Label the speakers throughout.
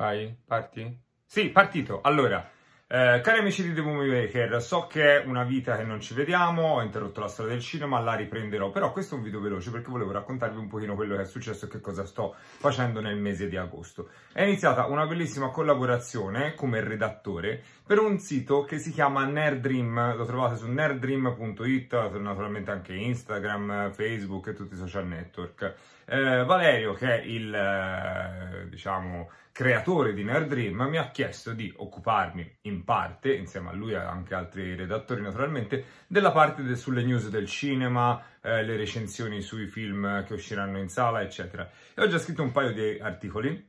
Speaker 1: Vai, parti? Sì, partito. Allora, eh, cari amici di The Movie Maker, so che è una vita che non ci vediamo, ho interrotto la storia del cinema, la riprenderò, però questo è un video veloce perché volevo raccontarvi un pochino quello che è successo e che cosa sto facendo nel mese di agosto. È iniziata una bellissima collaborazione come redattore per un sito che si chiama Nerdream, lo trovate su nerddream.it, naturalmente anche Instagram, Facebook e tutti i social network. Eh, Valerio, che è il, eh, diciamo, creatore di Nerdream, mi ha chiesto di occuparmi in parte, insieme a lui e anche altri redattori naturalmente, della parte de- sulle news del cinema, eh, le recensioni sui film che usciranno in sala, eccetera. E ho già scritto un paio di articoli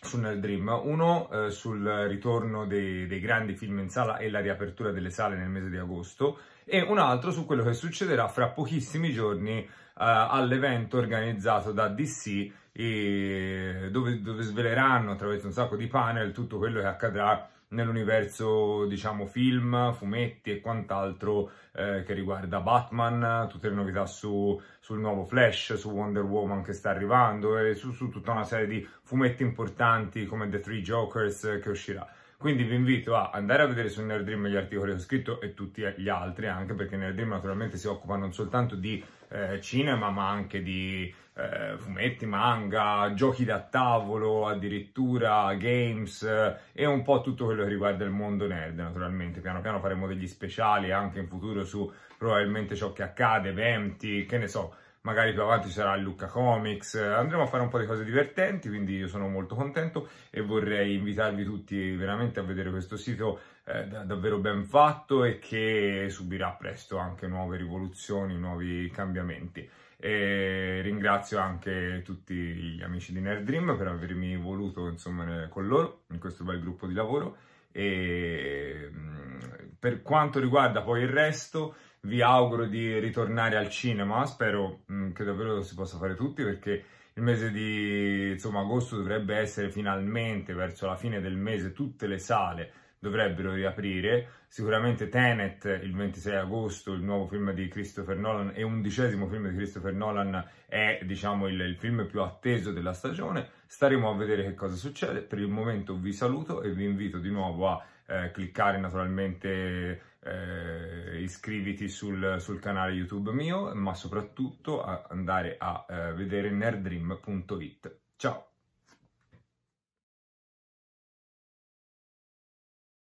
Speaker 1: su Nerd Dream, uno eh, sul ritorno dei, dei grandi film in sala e la riapertura delle sale nel mese di agosto, e un altro su quello che succederà fra pochissimi giorni eh, all'evento organizzato da DC e dove, dove sveleranno attraverso un sacco di panel tutto quello che accadrà nell'universo diciamo film, fumetti e quant'altro eh, che riguarda Batman, tutte le novità su, sul nuovo Flash, su Wonder Woman che sta arrivando e su, su tutta una serie di fumetti importanti come The Three Jokers che uscirà. Quindi vi invito a andare a vedere su Nerd Dream gli articoli che ho scritto e tutti gli altri, anche perché Nerd Dream naturalmente si occupa non soltanto di eh, cinema, ma anche di eh, fumetti, manga, giochi da tavolo, addirittura games eh, e un po' tutto quello che riguarda il mondo nerd, naturalmente. Piano piano faremo degli speciali anche in futuro su probabilmente ciò che accade, eventi, che ne so magari più avanti ci sarà il Lucca Comics, andremo a fare un po' di cose divertenti, quindi io sono molto contento e vorrei invitarvi tutti veramente a vedere questo sito eh, davvero ben fatto e che subirà presto anche nuove rivoluzioni, nuovi cambiamenti. E ringrazio anche tutti gli amici di Nerd Dream per avermi voluto insomma eh, con loro in questo bel gruppo di lavoro e mm, per quanto riguarda poi il resto vi auguro di ritornare al cinema, spero mh, mm, che davvero si possa fare tutti perché il mese di insomma, agosto dovrebbe essere finalmente verso la fine del mese tutte le sale dovrebbero riaprire. Sicuramente Tenet il 26 agosto, il nuovo film di Christopher Nolan e undicesimo film di Christopher Nolan è diciamo il, il film più atteso della stagione. Staremo a vedere che cosa succede. Per il momento vi saluto e vi invito di nuovo a eh, cliccare naturalmente eh, iscriviti sul, sul, canale YouTube mio, ma soprattutto andare a eh, vedere nerdream.it. Ciao!